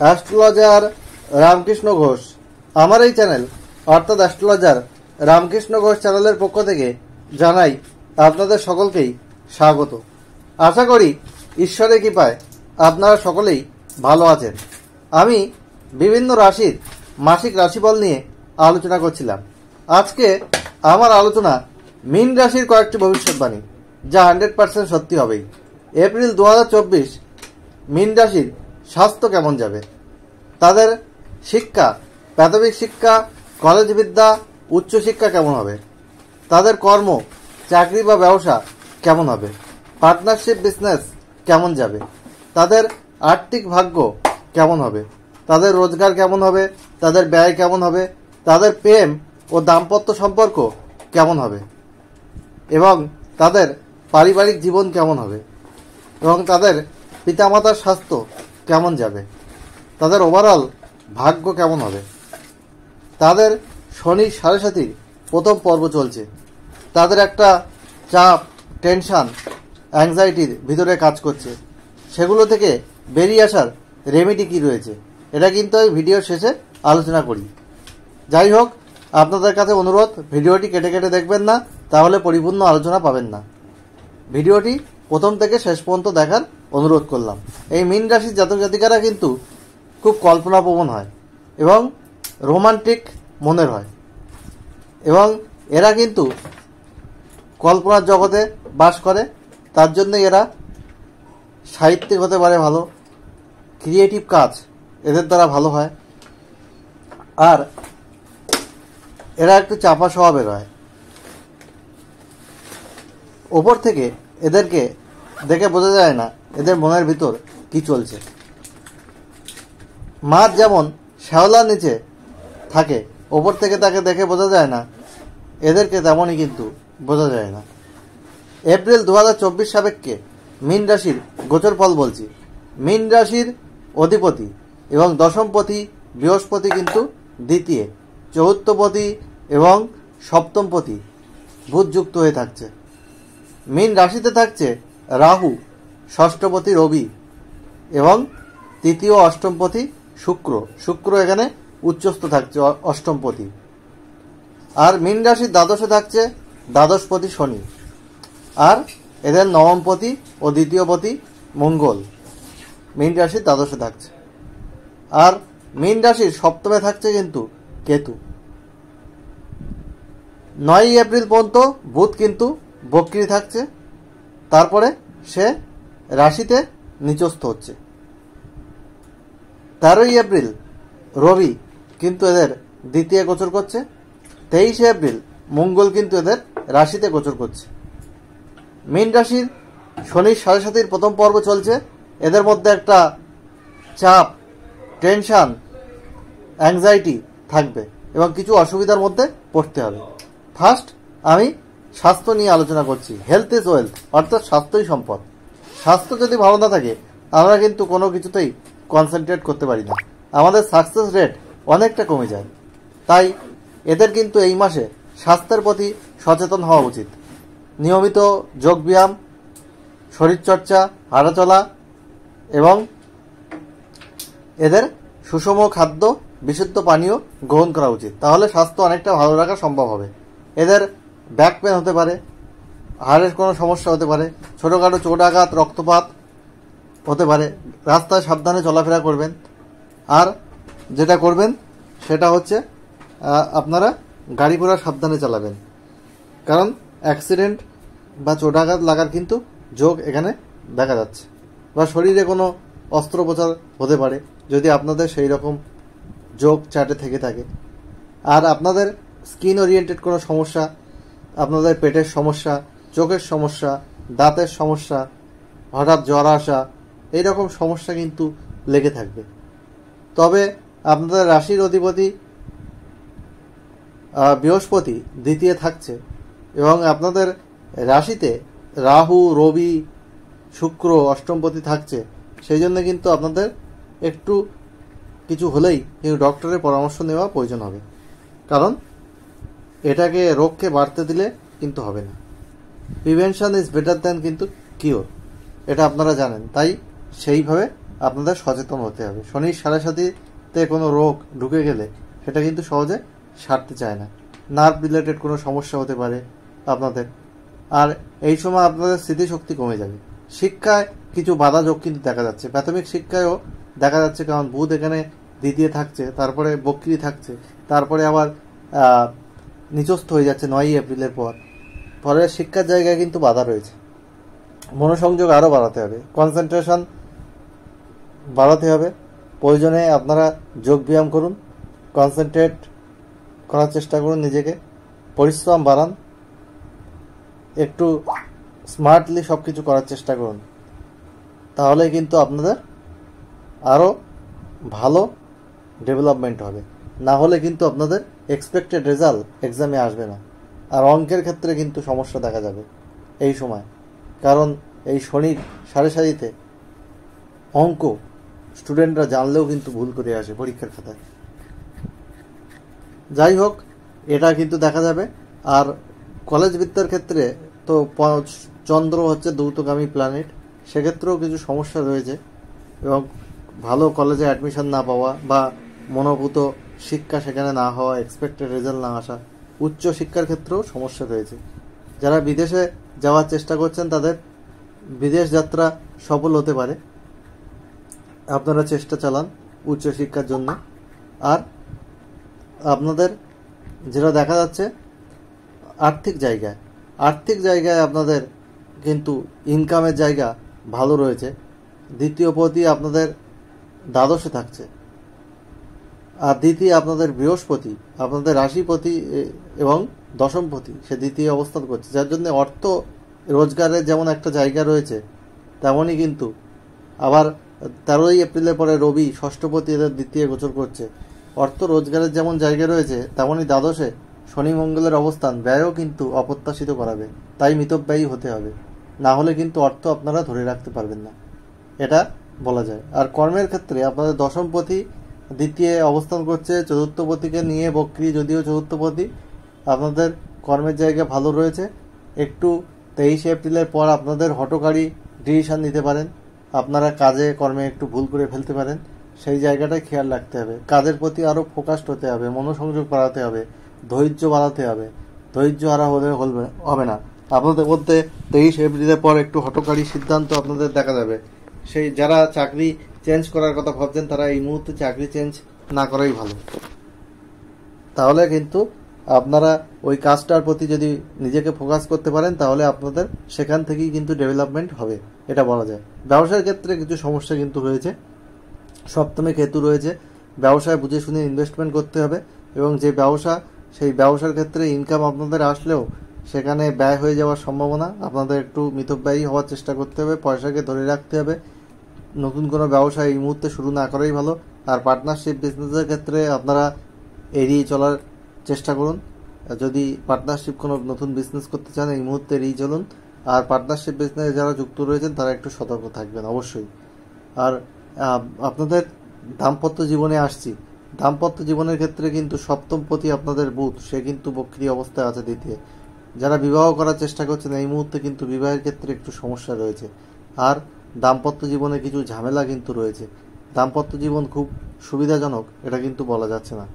astrologer Ramakrishna Ghosh আমার এই channel অর্থাৎ অ্যাস্ট্রোলজার রামকৃষ্ণ ঘোষ চ্যানেলের পক্ষ থেকে জানাই আপনাদের সকলকেই স্বাগত আশা করি ঈশ্বরের কৃপায় আপনারা সকলেই ভালো আছেন আমি বিভিন্ন রাশির মাসিক রাশিফল নিয়ে আলোচনা করছিলাম আজকে আমার আলোচনা মিন রাশির কয়েকটি ভবিষ্যৎবাণী যা হান্ড্রেড পার্সেন্ট সত্যি হবেই এপ্রিল দু হাজার চব্বিশ মিন রাশির স্বাস্থ্য কেমন যাবে তাদের শিক্ষা প্রাথমিক শিক্ষা কলেজ বিদ্যা উচ্চশিক্ষা কেমন হবে তাদের কর্ম চাকরি বা ব্যবসা কেমন হবে পার্টনারশিপ বিজনেস কেমন যাবে তাদের আর্থিক ভাগ্য কেমন হবে তাদের রোজগার কেমন হবে তাদের ব্যয় কেমন হবে তাদের প্রেম ও দাম্পত্য সম্পর্ক কেমন হবে এবং তাদের পারিবারিক জীবন কেমন হবে এবং তাদের পিতামাতার স্বাস্থ্য কেমন যাবে তাদের ওভারঅল ভাগ্য কেমন হবে তাদের শনি সাড়ে সাথে প্রথম পর্ব চলছে তাদের একটা চাপ টেনশান অ্যাংজাইটির ভিতরে কাজ করছে সেগুলো থেকে বেরিয়ে আসার রেমেডি কি রয়েছে এটা কিন্তু আমি ভিডিও শেষে আলোচনা করি যাই হোক আপনাদের কাছে অনুরোধ ভিডিওটি কেটে কেটে দেখবেন না তাহলে পরিপূর্ণ আলোচনা পাবেন না ভিডিওটি প্রথম থেকে শেষ পর্যন্ত দেখার অনুরোধ করলাম এই মীন রাশির জাতক জাতিকারা কিন্তু খুব কল্পনাপ্রবণ হয় এবং রোমান্টিক মনের হয় এবং এরা কিন্তু কল্পনার জগতে বাস করে তার জন্য এরা সাহিত্যিক হতে পারে ভালো ক্রিয়েটিভ কাজ এদের দ্বারা ভালো হয় আর এরা একটু চাপা স্বভাবের হয় ওপর থেকে এদেরকে দেখে বোঝা যায় না এদের মনের ভিতর কি চলছে মাছ যেমন শ্যাওলার নিচে থাকে ওপর থেকে তাকে দেখে বোঝা যায় না এদেরকে তেমনই কিন্তু বোঝা যায় না এপ্রিল দু হাজার চব্বিশ সাবেককে মীন রাশির গোচর ফল বলছি মীন রাশির অধিপতি এবং দশমপতি বৃহস্পতি কিন্তু দ্বিতীয় চৌত্বপতি এবং সপ্তমপতি বুধযুক্ত হয়ে থাকছে মীন রাশিতে থাকছে রাহু ষষ্ঠপতি রবি এবং তৃতীয় অষ্টমপতি শুক্র শুক্র এখানে উচ্চস্থ থাকছে অষ্টমপতি আর মীন রাশির দ্বাদশে থাকছে দ্বাদশপতি শনি আর এদের নবমপতি ও দ্বিতীয়পতি মঙ্গল মীন রাশির দ্বাদশে থাকছে আর মীন রাশির সপ্তমে থাকছে কিন্তু কেতু নয়ই এপ্রিল পর্যন্ত বুধ কিন্তু বক্রি থাকছে তারপরে সে রাশিতে নিচস্থ হচ্ছে তেরোই এপ্রিল রবি কিন্তু এদের দ্বিতীয় গোচর করছে তেইশে এপ্রিল মঙ্গল কিন্তু এদের রাশিতে গোচর করছে মীন রাশির শনির সাড়ে সাথে প্রথম পর্ব চলছে এদের মধ্যে একটা চাপ টেনশান অ্যাংজাইটি থাকবে এবং কিছু অসুবিধার মধ্যে পড়তে হবে ফার্স্ট আমি স্বাস্থ্য নিয়ে আলোচনা করছি হেলথ ইজ ওয়েলথ অর্থাৎ স্বাস্থ্যই সম্পদ স্বাস্থ্য যদি ভালো না থাকে আমরা কিন্তু কোনো কিছুতেই কনসেন্ট্রেট করতে পারি না আমাদের সাকসেস রেট অনেকটা কমে যায় তাই এদের কিন্তু এই মাসে স্বাস্থ্যের প্রতি সচেতন হওয়া উচিত নিয়মিত যোগব্যায়াম শরীরচর্চা হাঁটাচলা এবং এদের সুষম খাদ্য বিশুদ্ধ পানীয় গ্রহণ করা উচিত তাহলে স্বাস্থ্য অনেকটা ভালো রাখা সম্ভব হবে এদের ব্যাক পেন হতে পারে হাড়ের কোনো সমস্যা হতে পারে ছোটোখাটো চোট আঘাত রক্তপাত হতে পারে রাস্তায় সাবধানে চলাফেরা করবেন আর যেটা করবেন সেটা হচ্ছে আপনারা গাড়ি ঘোড়া সাবধানে চালাবেন কারণ অ্যাক্সিডেন্ট বা চোটাঘাত লাগার কিন্তু যোগ এখানে দেখা যাচ্ছে বা শরীরে কোনো অস্ত্রোপচার হতে পারে যদি আপনাদের সেই রকম যোগ চাটে থেকে থাকে আর আপনাদের স্কিন ওরিয়েন্টেড কোনো সমস্যা আপনাদের পেটের সমস্যা চোখের সমস্যা দাঁতের সমস্যা হঠাৎ জ্বর আসা এই রকম সমস্যা কিন্তু লেগে থাকবে তবে আপনাদের রাশির অধিপতি বৃহস্পতি দ্বিতীয় থাকছে এবং আপনাদের রাশিতে রাহু রবি শুক্র অষ্টমপতি থাকছে সেই জন্য কিন্তু আপনাদের একটু কিছু হলেই কিন্তু ডক্টরের পরামর্শ নেওয়া প্রয়োজন হবে কারণ এটাকে রোগকে বাড়তে দিলে কিন্তু হবে না প্রিভেনশন ইজ বেটার দ্যান কিন্তু কিওর এটা আপনারা জানেন তাই সেইভাবে আপনাদের সচেতন হতে হবে শনির সাড়ে সাথীতে কোনো রোগ ঢুকে গেলে সেটা কিন্তু সহজে সারতে চায় না নার্ভ রিলেটেড কোনো সমস্যা হতে পারে আপনাদের আর এই সময় আপনাদের স্মৃতিশক্তি কমে যাবে শিক্ষায় কিছু বাধা যোগ কিন্তু দেখা যাচ্ছে প্রাথমিক শিক্ষায়ও দেখা যাচ্ছে কারণ বুধ এখানে দ্বিতীয় থাকছে তারপরে বকরি থাকছে তারপরে আবার নিচস্থ হয়ে যাচ্ছে নয়ই এপ্রিলের পর ফলে শিক্ষার জায়গায় কিন্তু বাধা রয়েছে মনোসংযোগ আরও বাড়াতে হবে কনসেন্ট্রেশন বাড়াতে হবে প্রয়োজনে আপনারা যোগ ব্যায়াম করুন কনসেন্ট্রেট করার চেষ্টা করুন নিজেকে পরিশ্রম বাড়ান একটু স্মার্টলি সব কিছু করার চেষ্টা করুন তাহলে কিন্তু আপনাদের আরও ভালো ডেভেলপমেন্ট হবে না হলে কিন্তু আপনাদের এক্সপেক্টেড রেজাল্ট এক্সামে আসবে না আর অঙ্কের ক্ষেত্রে কিন্তু সমস্যা দেখা যাবে এই সময় কারণ এই শনির সাড়ে সারিতে অঙ্ক স্টুডেন্টরা জানলেও কিন্তু ভুল করে আসে পরীক্ষার খাতায় যাই হোক এটা কিন্তু দেখা যাবে আর কলেজ বিদ্যার ক্ষেত্রে তো চন্দ্র হচ্ছে দ্রুতগামী প্ল্যানেট সেক্ষেত্রেও কিছু সমস্যা রয়েছে এবং ভালো কলেজে অ্যাডমিশন না পাওয়া বা মনোভূত শিক্ষা সেখানে না হওয়া এক্সপেক্টেড রেজাল্ট না আসা উচ্চ শিক্ষার ক্ষেত্রেও সমস্যা রয়েছে যারা বিদেশে যাওয়ার চেষ্টা করছেন তাদের বিদেশ যাত্রা সফল হতে পারে আপনারা চেষ্টা চালান উচ্চশিক্ষার জন্য আর আপনাদের যেটা দেখা যাচ্ছে আর্থিক জায়গায় আর্থিক জায়গায় আপনাদের কিন্তু ইনকামের জায়গা ভালো রয়েছে দ্বিতীয় পদই আপনাদের দ্বাদশে থাকছে আর দ্বিতীয় আপনাদের বৃহস্পতি আপনাদের রাশিপতি এবং দশমপতি সে দ্বিতীয় অবস্থান করছে যার জন্য অর্থ রোজগারের যেমন একটা জায়গা রয়েছে তেমনই কিন্তু আবার তেরোই এপ্রিলের পরে রবি ষষ্ঠপতি এদের দ্বিতীয় গোচর করছে অর্থ রোজগারের যেমন জায়গা রয়েছে তেমনই দ্বাদশে শনি মঙ্গলের অবস্থান ব্যয়ও কিন্তু অপ্রত্যাশিত করাবে তাই মিতব্যয়ী হতে হবে না হলে কিন্তু অর্থ আপনারা ধরে রাখতে পারবেন না এটা বলা যায় আর কর্মের ক্ষেত্রে আপনাদের দশমপতি দ্বিতীয় অবস্থান করছে চতুর্থপতিকে নিয়ে বক্রি যদিও চতুর্থপতি আপনাদের কর্মের জায়গা ভালো রয়েছে একটু তেইশে এপ্রিলের পর আপনাদের হটোকারি ডিসিশান নিতে পারেন আপনারা কাজে কর্মে একটু ভুল করে ফেলতে পারেন সেই জায়গাটায় খেয়াল রাখতে হবে কাজের প্রতি আরও ফোকাসড হতে হবে মনোসংযোগ বাড়াতে হবে ধৈর্য বাড়াতে হবে ধৈর্য হারা হলে হবে না আপনাদের মধ্যে তেইশ এপ্রিলের পর একটু হটকারী সিদ্ধান্ত আপনাদের দেখা যাবে সেই যারা চাকরি চেঞ্জ করার কথা ভাবছেন তারা এই মুহূর্তে চাকরি চেঞ্জ না করাই ভালো তাহলে কিন্তু আপনারা ওই কাজটার প্রতি যদি নিজেকে ফোকাস করতে পারেন তাহলে আপনাদের সেখান থেকেই কিন্তু ডেভেলপমেন্ট হবে এটা বলা যায় ব্যবসার ক্ষেত্রে কিছু সমস্যা কিন্তু রয়েছে সপ্তমে কেতু রয়েছে ব্যবসায় বুঝে শুনে ইনভেস্টমেন্ট করতে হবে এবং যে ব্যবসা সেই ব্যবসার ক্ষেত্রে ইনকাম আপনাদের আসলেও সেখানে ব্যয় হয়ে যাওয়ার সম্ভাবনা আপনাদের একটু মিতব্যয়ী হওয়ার চেষ্টা করতে হবে পয়সাকে ধরে রাখতে হবে নতুন কোনো ব্যবসা এই মুহূর্তে শুরু না করাই ভালো আর পার্টনারশিপ বিজনেসের ক্ষেত্রে আপনারা এড়িয়ে চলার চেষ্টা করুন যদি পার্টনারশিপ কোনো নতুন বিজনেস করতে চান এই মুহূর্তে এড়িয়ে চলুন আর পার্টনারশিপ বিজনেসে যারা যুক্ত রয়েছেন তারা একটু সতর্ক থাকবেন অবশ্যই আর আপনাদের দাম্পত্য জীবনে আসছি দাম্পত্য জীবনের ক্ষেত্রে কিন্তু সপ্তম প্রতি আপনাদের বুধ সে কিন্তু বক্রি অবস্থায় আছে দ্বিতীয় যারা বিবাহ করার চেষ্টা করছেন এই মুহূর্তে কিন্তু বিবাহের ক্ষেত্রে একটু সমস্যা রয়েছে আর দাম্পত্য জীবনে কিছু ঝামেলা কিন্তু রয়েছে দাম্পত্য জীবন খুব সুবিধাজনক এটা কিন্তু বলা যাচ্ছে না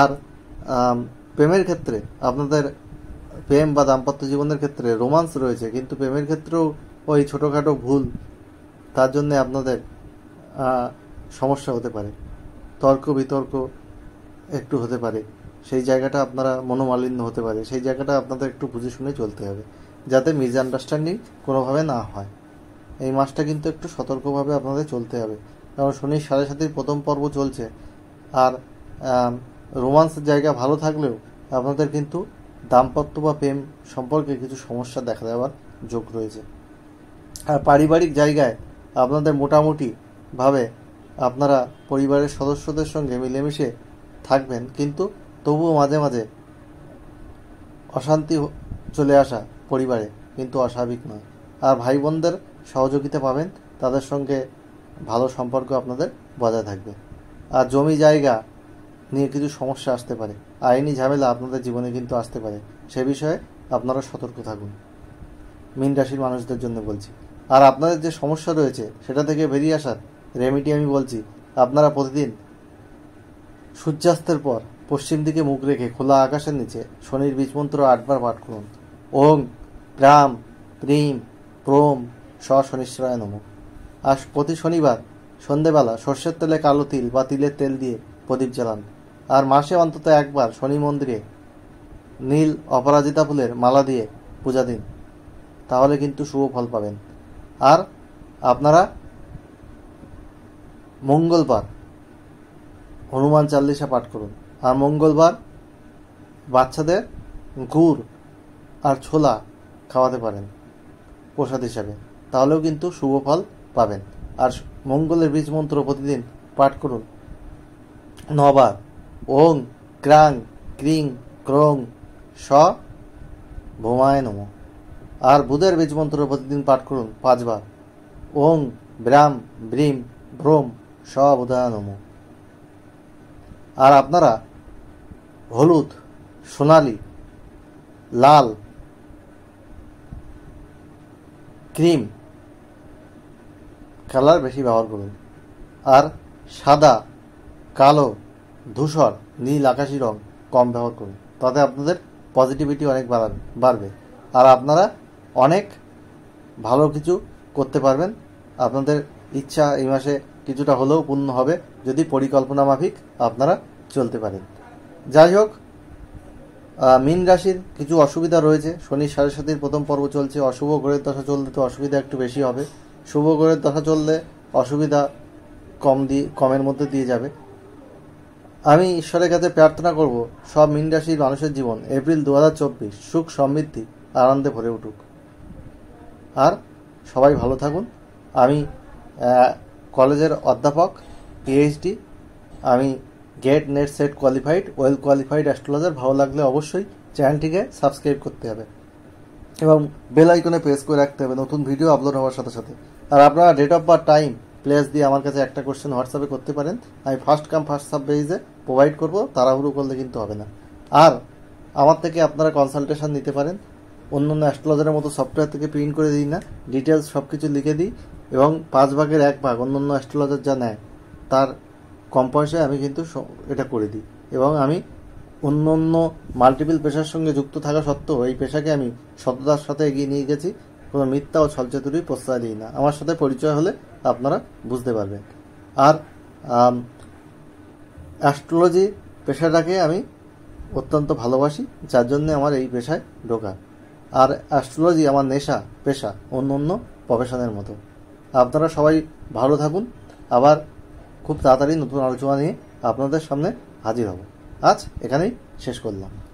আর প্রেমের ক্ষেত্রে আপনাদের প্রেম বা দাম্পত্য জীবনের ক্ষেত্রে রোমান্স রয়েছে কিন্তু প্রেমের ক্ষেত্রেও ওই ছোটোখাটো ভুল তার জন্যে আপনাদের সমস্যা হতে পারে তর্ক বিতর্ক একটু হতে পারে সেই জায়গাটা আপনারা মনোমালিন্য হতে পারে সেই জায়গাটা আপনাদের একটু বুঝে শুনে চলতে হবে যাতে আন্ডারস্ট্যান্ডিং কোনোভাবে না হয় এই মাসটা কিন্তু একটু সতর্কভাবে আপনাদের চলতে হবে কারণ শনির সাড়ে সাথে প্রথম পর্ব চলছে আর রোমান্সের জায়গা ভালো থাকলেও আপনাদের কিন্তু দাম্পত্য বা প্রেম সম্পর্কে কিছু সমস্যা দেখা দেওয়ার যোগ রয়েছে আর পারিবারিক জায়গায় আপনাদের মোটামুটিভাবে আপনারা পরিবারের সদস্যদের সঙ্গে মিলেমিশে থাকবেন কিন্তু তবুও মাঝে মাঝে অশান্তি চলে আসা পরিবারে কিন্তু অস্বাভাবিক নয় আর ভাই বোনদের সহযোগিতা পাবেন তাদের সঙ্গে ভালো সম্পর্ক আপনাদের বজায় থাকবে আর জমি জায়গা নিয়ে কিছু সমস্যা আসতে পারে আইনি ঝামেলা আপনাদের জীবনে কিন্তু আসতে পারে সে বিষয়ে আপনারা সতর্ক থাকুন মিন রাশির মানুষদের জন্য বলছি আর আপনাদের যে সমস্যা রয়েছে সেটা থেকে বেরিয়ে আসার রেমিডি আমি বলছি আপনারা প্রতিদিন সূর্যাস্তের পর পশ্চিম দিকে মুখ রেখে খোলা আকাশের নিচে শনির বীজমন্ত্র আটবার পাঠ করুন ওং রাম প্রেম প্রোম স্বশনিশ্রয় নম আজ প্রতি শনিবার সন্ধেবেলা সর্ষের তেলে কালো তিল বা তিলের তেল দিয়ে প্রদীপ জ্বালান আর মাসে অন্তত একবার শনি মন্দিরে নীল অপরাজিতা ফুলের মালা দিয়ে পূজা দিন তাহলে কিন্তু শুভ ফল পাবেন আর আপনারা মঙ্গলবার হনুমান চাল্লিশা পাঠ করুন আর মঙ্গলবার বাচ্চাদের গুড় আর ছোলা খাওয়াতে পারেন প্রসাদ হিসাবে তাহলেও কিন্তু শুভ ফল পাবেন আর মঙ্গলের বীজ মন্ত্র প্রতিদিন পাঠ করুন নবার ওং ক্রাং ক্রিং ক্রং স ভোমায় নম আর বুধের বীজ মন্ত্র প্রতিদিন পাঠ করুন পাঁচবার ওং ব্রাম ব্রিম ভ্রম স বুধায় নম আর আপনারা হলুদ সোনালি লাল ক্রিম কালার বেশি ব্যবহার করুন আর সাদা কালো ধূসর নীল আকাশি রং কম ব্যবহার করুন তাতে আপনাদের পজিটিভিটি অনেক বাড়াবে বাড়বে আর আপনারা অনেক ভালো কিছু করতে পারবেন আপনাদের ইচ্ছা এই মাসে কিছুটা হলেও পূর্ণ হবে যদি পরিকল্পনা মাফিক আপনারা চলতে পারেন যাই হোক মিন রাশির কিছু অসুবিধা রয়েছে শনির সাড়ে সাতির প্রথম পর্ব চলছে অশুভ গ্রহের দশা চলতে তো অসুবিধা একটু বেশি হবে শুভ গ্রহের দশা চললে অসুবিধা কম দিয়ে কমের মধ্যে দিয়ে যাবে আমি ঈশ্বরের কাছে প্রার্থনা করব সব মিন রাশির মানুষের জীবন এপ্রিল দু সুখ সমৃদ্ধি আনন্দে ভরে উঠুক আর সবাই ভালো থাকুন আমি কলেজের অধ্যাপক পিএইচডি আমি GATE NET SET qualified well qualified astrologer ভালো লাগলে অবশ্যই চ্যানেলটিকে সাবস্ক্রাইব করতে হবে এবং বেল আইকনে প্রেস করে রাখতে হবে নতুন ভিডিও আপলোড হওয়ার সাথে সাথে আর আপনারা ডেট অফ বা টাইম প্লেস দিয়ে আমার কাছে একটা কোশ্চেন হোয়াটসঅ্যাপে করতে পারেন আমি first come first serve basis provide করবো তাড়াহুড়ো করলে কিন্তু হবে না আর আমার থেকে আপনারা কনসালটেশন নিতে পারেন অন্য অন্য অ্যাস্ট্রোলজারের মতো সফটওয়্যার থেকে প্রিন্ট করে দিই না ডিটেলস সব কিছু লিখে দিই এবং পাঁচ ভাগের এক ভাগ অন্য অন্য অ্যাস্ট্রোলজার যা নেয় তার কম পয়সায় আমি কিন্তু এটা করে দিই এবং আমি অন্য অন্য মাল্টিপল পেশার সঙ্গে যুক্ত থাকা সত্ত্বেও এই পেশাকে আমি সততার সাথে এগিয়ে নিয়ে গেছি কোনো মিথ্যা ও ছলচাতুরি প্রশ্রয় দিই না আমার সাথে পরিচয় হলে আপনারা বুঝতে পারবেন আর অ্যাস্ট্রোলজি পেশাটাকে আমি অত্যন্ত ভালোবাসি যার জন্যে আমার এই পেশায় ঢোকা আর অ্যাস্ট্রোলজি আমার নেশা পেশা অন্য অন্য প্রফেশনের মতো আপনারা সবাই ভালো থাকুন আবার খুব তাড়াতাড়ি নতুন আলোচনা নিয়ে আপনাদের সামনে হাজির হব আজ এখানেই শেষ করলাম